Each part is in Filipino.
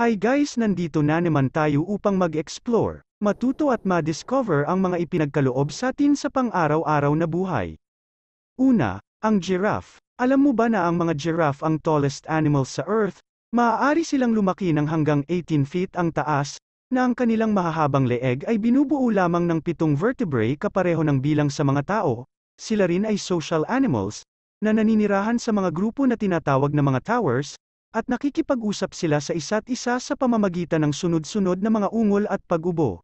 Hi guys nandito na naman tayo upang mag-explore, matuto at ma-discover ang mga ipinagkaloob sa atin sa pang-araw-araw na buhay. Una, ang giraffe. Alam mo ba na ang mga giraffe ang tallest animals sa earth? Maaari silang lumaki ng hanggang 18 feet ang taas, na ang kanilang mahahabang leeg ay binubuo lamang ng pitong vertebrae kapareho ng bilang sa mga tao, sila rin ay social animals, na naninirahan sa mga grupo na tinatawag na mga towers, at nakikipag-usap sila sa isa't isa sa pamamagitan ng sunod-sunod na mga ungol at pag-ubo.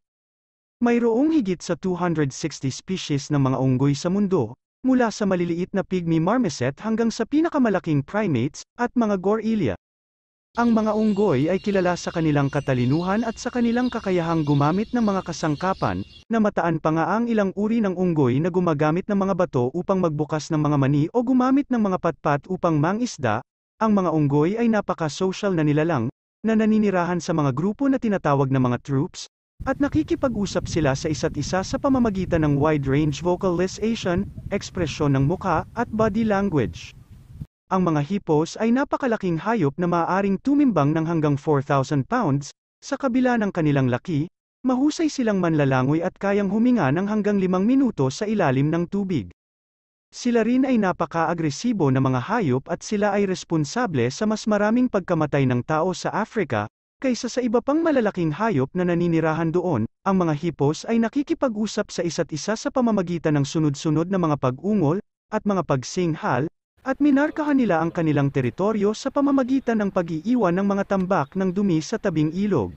Mayroong higit sa 260 species ng mga unggoy sa mundo, mula sa maliliit na pygmy marmoset hanggang sa pinakamalaking primates at mga gorilla. Ang mga unggoy ay kilala sa kanilang katalinuhan at sa kanilang kakayahang gumamit ng mga kasangkapan, na mataan pa nga ang ilang uri ng unggoy na gumagamit ng mga bato upang magbukas ng mga mani o gumamit ng mga patpat upang mangisda, ang mga unggoy ay napaka-social na nilalang, na naninirahan sa mga grupo na tinatawag na mga troops, at nakikipag-usap sila sa isa't isa sa pamamagitan ng wide-range vocalization, ekspresyon ng mukha, at body language. Ang mga hippos ay napakalaking hayop na maaaring tumimbang ng hanggang 4,000 pounds, sa kabila ng kanilang laki, mahusay silang manlalangoy at kayang huminga ng hanggang 5 minuto sa ilalim ng tubig. Sila rin ay napaka-agresibo na mga hayop at sila ay responsable sa mas maraming pagkamatay ng tao sa Africa, kaysa sa iba pang malalaking hayop na naninirahan doon, ang mga hippos ay nakikipag-usap sa isa't isa sa pamamagitan ng sunod-sunod na mga pag-ungol, at mga pagsinghal, at minarkahan nila ang kanilang teritoryo sa pamamagitan ng pag-iiwan ng mga tambak ng dumi sa tabing ilog.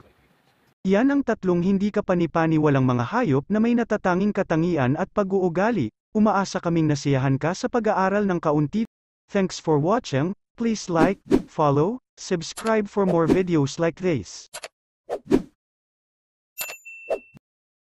Iyan ang tatlong hindi kapanipaniwalang mga hayop na may natatanging katangian at pag-uugali, Umaasa kaming nasiyahan ka sa pag-aaral ng kaunti. Thanks for watching, please like, follow, subscribe for more videos like this.